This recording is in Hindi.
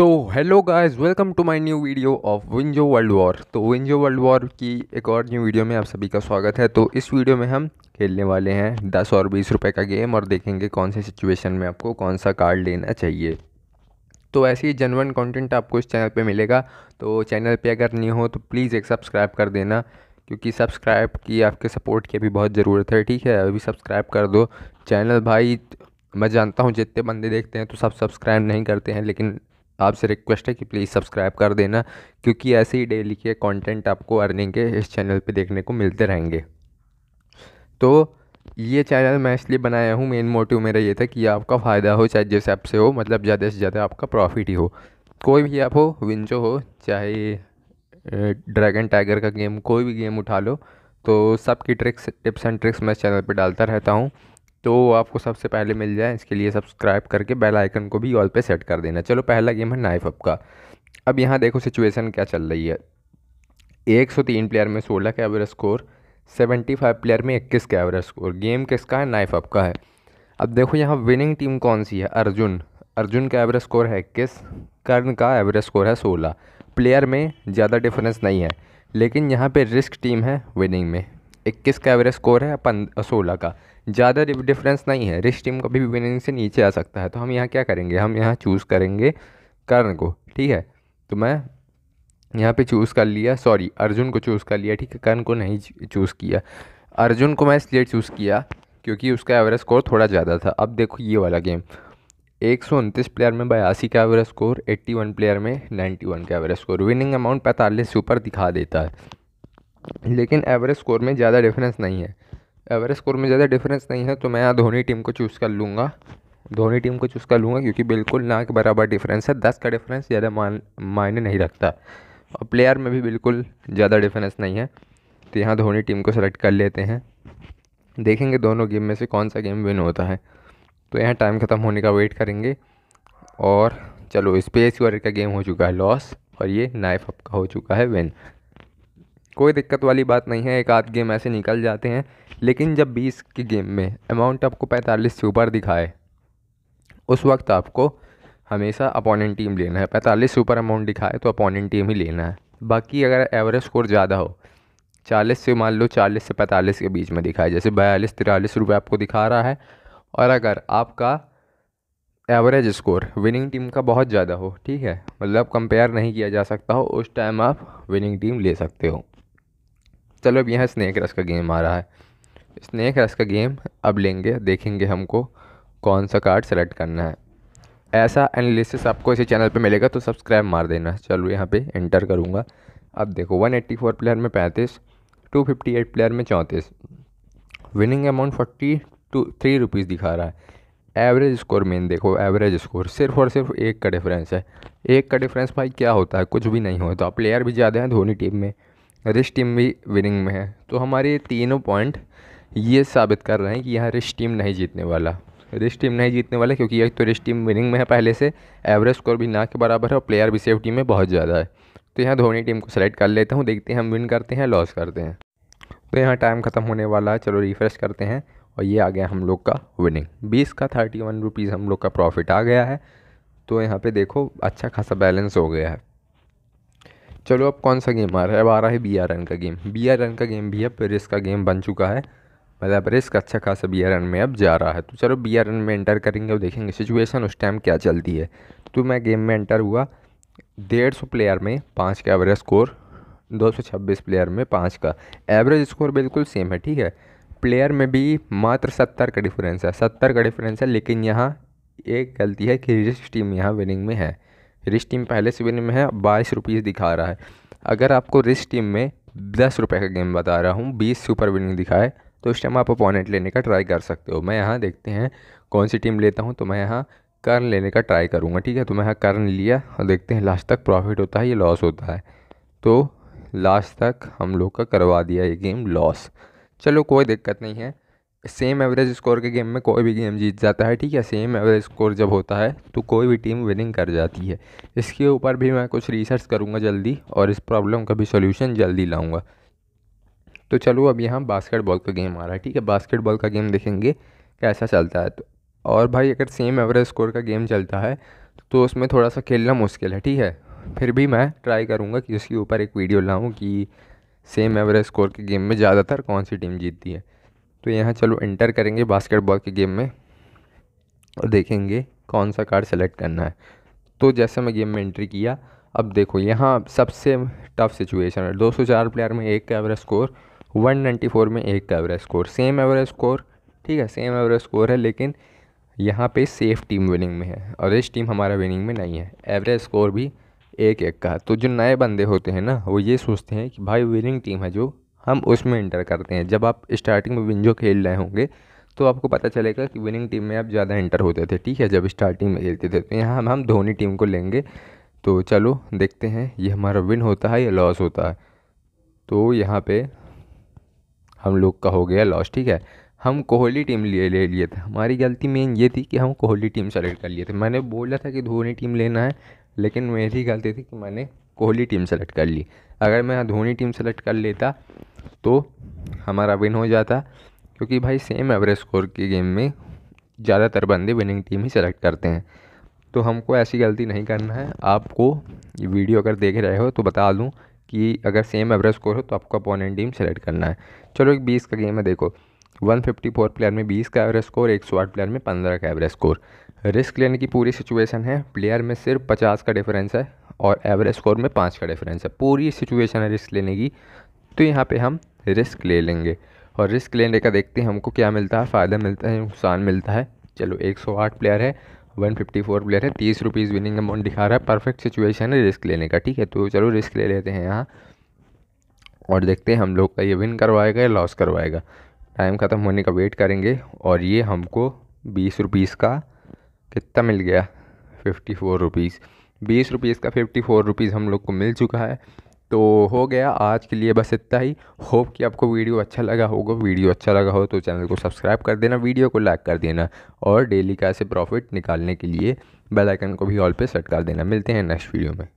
तो hello guys welcome to my new video of WinZO world war तो विंजो वर्ल्ड वॉर की एक और न्यू वीडियो में आप सभी का स्वागत है तो इस वीडियो में हम खेलने वाले हैं दस और बीस रुपए का गेम और देखेंगे कौन से सिचुएशन में आपको कौन सा कार्ड लेना चाहिए तो ऐसे ही जनवन कॉन्टेंट आपको इस चैनल पर मिलेगा तो चैनल पर अगर नहीं हो तो प्लीज़ एक सब्सक्राइब कर देना क्योंकि सब्सक्राइब की आपके सपोर्ट की अभी बहुत ज़रूरत है ठीक है अभी सब्सक्राइब कर दो चैनल भाई मैं जानता हूँ जितने बंदे देखते हैं तो सब सब्सक्राइब नहीं करते हैं लेकिन आपसे रिक्वेस्ट है कि प्लीज़ सब्सक्राइब कर देना क्योंकि ऐसे ही डेली के कंटेंट आपको अर्निंग के इस चैनल पे देखने को मिलते रहेंगे तो ये चैनल मैं इसलिए बनाया हूँ मेन मोटिव मेरा ये था कि आपका फ़ायदा हो चाहे जिस ऐप से हो मतलब ज़्यादा से ज़्यादा आपका प्रॉफिट ही हो कोई भी ऐप हो विंजो हो चाहे ड्रैगन टाइगर का गेम कोई भी गेम उठा लो तो सबकी ट्रिक्स टिप्स एंड ट्रिक्स मैं चैनल पर डालता रहता हूँ तो आपको सबसे पहले मिल जाए इसके लिए सब्सक्राइब करके बेल आइकन को भी ऑल पे सेट कर देना चलो पहला गेम है नाइफ अप का अब यहाँ देखो सिचुएशन क्या चल रही है 103 प्लेयर में 16 का एवरेज स्कोर 75 प्लेयर में 21 का एवरेज स्कोर गेम किसका है नाइफ अप का है अब देखो यहाँ विनिंग टीम कौन सी है अर्जुन अर्जुन का एवरेज स्कोर है इक्कीस कर्ण का एवरेज स्कोर है सोलह प्लेयर में ज़्यादा डिफरेंस नहीं है लेकिन यहाँ पर रिस्क टीम है विनिंग में इक्कीस का एवरेज स्कोर है सोलह का ज़्यादा डिफरेंस नहीं है रिश टीम कभी भी विनिंग से नीचे आ सकता है तो हम यहाँ क्या करेंगे हम यहाँ चूज़ करेंगे कर्ण को ठीक है तो मैं यहाँ पे चूज़ कर लिया सॉरी अर्जुन को चूज़ कर लिया ठीक है कर्ण को नहीं चूज़ किया अर्जुन को मैं इसलिए चूज़ किया क्योंकि उसका एवरेज स्कोर थोड़ा ज़्यादा था अब देखो ये वाला गेम एक सौ उनतीस प्लेयर में बयासी का average score eighty one player में नाइन्टी वन का एवरेज स्कोर विनिंग अमाउंट पैंतालीस से ऊपर दिखा देता है लेकिन एवरेज स्कोर में ज़्यादा डिफरेंस नहीं है एवरेज स्कोर में ज़्यादा डिफरेंस नहीं है तो मैं यहाँ धोनी टीम को चूज़ कर लूँगा धोनी टीम को चूज़ कर लूँगा क्योंकि बिल्कुल ना के बराबर डिफरेंस है दस का डिफरेंस ज़्यादा मायने नहीं रखता और प्लेयर में भी बिल्कुल ज़्यादा डिफरेंस नहीं है तो यहाँ धोनी टीम को सेलेक्ट कर लेते हैं देखेंगे दोनों गेम में से कौन सा गेम विन होता है तो यहाँ टाइम ख़त्म होने का वेट करेंगे और चलो स्पेस वर्ग का गेम हो चुका है लॉस और ये नाइफ अप का हो चुका है विन कोई दिक्कत वाली बात नहीं है एक आध गेम ऐसे निकल जाते हैं लेकिन जब बीस के गेम में अमाउंट आपको पैंतालीस से ऊपर दिखाए उस वक्त आपको हमेशा अपोनेंट टीम लेना है पैंतालीस से ऊपर अमाउंट दिखाए तो अपोनेंट टीम ही लेना है बाकी अगर एवरेज स्कोर ज़्यादा हो चालीस से मान लो चालीस से पैंतालीस के बीच में दिखाए जैसे बयालीस तिरालीस रुपये आपको दिखा रहा है और अगर आपका एवरेज स्कोर विनिंग टीम का बहुत ज़्यादा हो ठीक है मतलब कंपेयर नहीं किया जा सकता हो उस टाइम आप विनिंग टीम ले सकते हो चलो अब यहाँ स्नैक रस का गेम आ रहा है स्नैक रस का गेम अब लेंगे देखेंगे हमको कौन सा कार्ड सेलेक्ट करना है ऐसा एनालिसिस आपको इसी चैनल पे मिलेगा तो सब्सक्राइब मार देना चलो यहाँ पे एंटर करूँगा अब देखो 184 प्लेयर में 35, 258 प्लेयर में चौंतीस winning amount forty two three rupees दिखा रहा है एवरेज स्कोर मेन देखो एवरेज स्कोर सिर्फ और सिर्फ एक का डिफरेंस है एक का डिफरेंस भाई क्या होता है कुछ भी नहीं होता प्लेयर भी ज़्यादा हैं धोनी टीम में रिश टीम भी विनिंग में है तो हमारे तीनों पॉइंट ये साबित कर रहे हैं कि यहाँ रिश टीम नहीं जीतने वाला रिश टीम नहीं जीतने वाला क्योंकि एक तो रिश टीम विनिंग में है पहले से एवरेज स्कोर भी ना के बराबर है और प्लेयर भी सेफ्टी में बहुत ज़्यादा है तो यहाँ धोनी टीम को सेलेक्ट कर लेता हूँ देखते हैं हम विन करते हैं लॉस करते हैं तो यहाँ टाइम ख़त्म होने वाला है चलो रिफ्रेश करते हैं और ये आ गया हम लोग का विनिंग बीस का थर्टी वन रुपीज़ हम लोग का प्रॉफिट आ गया है तो यहाँ पे देखो अच्छा खासा बैलेंस हो गया है चलो अब कौन सा गेम आ रहा है अब आ रहा है बी आर का गेम बी आर का गेम भी अब रिस्क का गेम बन चुका है मतलब रिस्क अच्छा खासा बी रन में अब जा रहा है तो चलो बी आर में एंटर करेंगे और देखेंगे सिचुएशन उस टाइम क्या चलती है तो मैं गेम में एंटर हुआ डेढ़ सौ प्लेयर में पाँच का एवरेज स्कोर दो सौ छब्बीस प्लेयर में पाँच का एवरेज स्कोर बिल्कुल सेम है ठीक है प्लेयर में भी मात्र सत्तर का डिफरेंस है सत्तर का डिफरेंस है लेकिन यहाँ एक गलती है कि रिस्क टीम यहाँ विनिंग में है रिस्ट टीम पहले से विनिंग में है बाईस रुपीज़ दिखा रहा है अगर आपको रिस्ट टीम में दस रुपये का गेम बता रहा हूँ बीस सुपर विनिंग दिखाए तो उस टाइम आप अपॉइनेंट लेने का ट्राई कर सकते हो मैं यहाँ देखते हैं कौन सी टीम लेता हूँ तो मैं यहाँ कर्न लेने का ट्राई करूँगा ठीक है तो मैं यहाँ कर्न लिया और देखते हैं लास्ट तक प्रॉफिट होता है या लॉस होता है तो लास्ट तक हम लोग का करवा दिया ये गेम लॉस चलो कोई दिक्कत नहीं है सेम एवरेज स्कोर के गेम में कोई भी गेम जीत जाता है ठीक है सेम एवरेज स्कोर जब होता है तो कोई भी टीम विनिंग कर जाती है इसके ऊपर भी मैं कुछ रिसर्च करूँगा जल्दी और इस प्रॉब्लम का भी सोल्यूशन जल्दी लाऊँगा तो चलो अब यहाँ बास्केटबॉल का गेम आ रहा है ठीक है बास्केटबॉल का गेम देखेंगे कैसा चलता है तो और भाई अगर सेम एवरेज स्कोर का गेम चलता है तो उसमें थोड़ा सा खेलना मुश्किल है ठीक है फिर भी मैं ट्राई करूँगा कि उसके ऊपर एक वीडियो लाऊँ कि सेम एवरेज स्कोर के गेम में ज़्यादातर कौन सी टीम जीतती है तो यहाँ चलो इंटर करेंगे बास्केटबॉल के गेम में और देखेंगे कौन सा कार्ड सेलेक्ट करना है तो जैसे मैं गेम में एंट्री किया अब देखो यहाँ सबसे टफ सिचुएशन है 204 प्लेयर में एक का एवरेज स्कोर 194 में एक का average score same average score ठीक है सेम एवरेज स्कोर है लेकिन यहाँ पे सेफ टीम विनिंग में है और इस टीम हमारा विनिंग में नहीं है एवरेज स्कोर भी एक एक का तो जो नए बंदे होते हैं ना वो ये सोचते हैं कि भाई विनिंग टीम है जो हम उसमें इंटर करते हैं जब आप स्टार्टिंग में विंजो खेल रहे होंगे तो आपको पता चलेगा कि विनिंग टीम में आप ज़्यादा इंटर होते थे ठीक है जब स्टार्टिंग में खेलते थे तो यहाँ हम हम धोनी टीम को लेंगे तो चलो देखते हैं ये हमारा विन होता है या लॉस होता है तो यहाँ पे हम लोग का हो गया लॉस ठीक है हम कोहली टीम लिए ले लिए थे हमारी गलती मेन ये थी कि हम कोहली टीम सेलेक्ट कर लिए थे मैंने बोला था कि धोनी टीम लेना है लेकिन मेरी गलती थी कि मैंने कोहली टीम सेलेक्ट कर ली अगर मैं धोनी टीम सेलेक्ट कर लेता तो हमारा विन हो जाता क्योंकि भाई सेम एवरेज स्कोर की गेम में ज़्यादातर बंदे विनिंग टीम ही सेलेक्ट करते हैं तो हमको ऐसी गलती नहीं करना है आपको वीडियो अगर देख रहे हो तो बता दूँ कि अगर सेम एवरेज स्कोर हो तो आपको अपोनेंट टीम सेलेक्ट करना है चलो एक बीस का गेम है देखो 154 प्लेयर में 20 का एवरेज स्कोर 108 प्लेयर में 15 का एवरेज स्कोर रिस्क लेने की पूरी सिचुएशन है प्लेयर में सिर्फ 50 का डिफरेंस है और एवरेज स्कोर में पाँच का डिफरेंस है पूरी सिचुएशन है रिस्क लेने की तो यहाँ पे हम रिस्क ले लेंगे और रिस्क लेने का देखते हैं हमको क्या मिलता है फ़ायदा मिलता है नुकसान मिलता है चलो 108 प्लेयर है 154 प्लेयर है तीस रुपीज़ विनिंग अमाउंट दिखा रहा है परफेक्ट सिचुएशन है रिस्क लेने का ठीक है तो चलो रिस्क ले लेते हैं यहाँ और देखते हैं हम लोग का ये विन करवाएगा या लॉस करवाएगा टाइम ख़त्म होने का वेट करेंगे और ये हमको बीस रुपीज़ का कितना मिल गया फिफ्टी फोर रुपीज़ बीस रुपीज़ का फिफ्टी फ़ोर रुपीज़ हम लोग को मिल चुका है तो हो गया आज के लिए बस इतना ही होप कि आपको वीडियो अच्छा लगा होगा वीडियो अच्छा लगा हो तो चैनल को सब्सक्राइब कर देना वीडियो को लाइक कर देना और डेली का ऐसे प्रॉफिट निकालने के लिए बेल आइकन को भी ऑल पे सेट कर देना मिलते हैं नेक्स्ट वीडियो में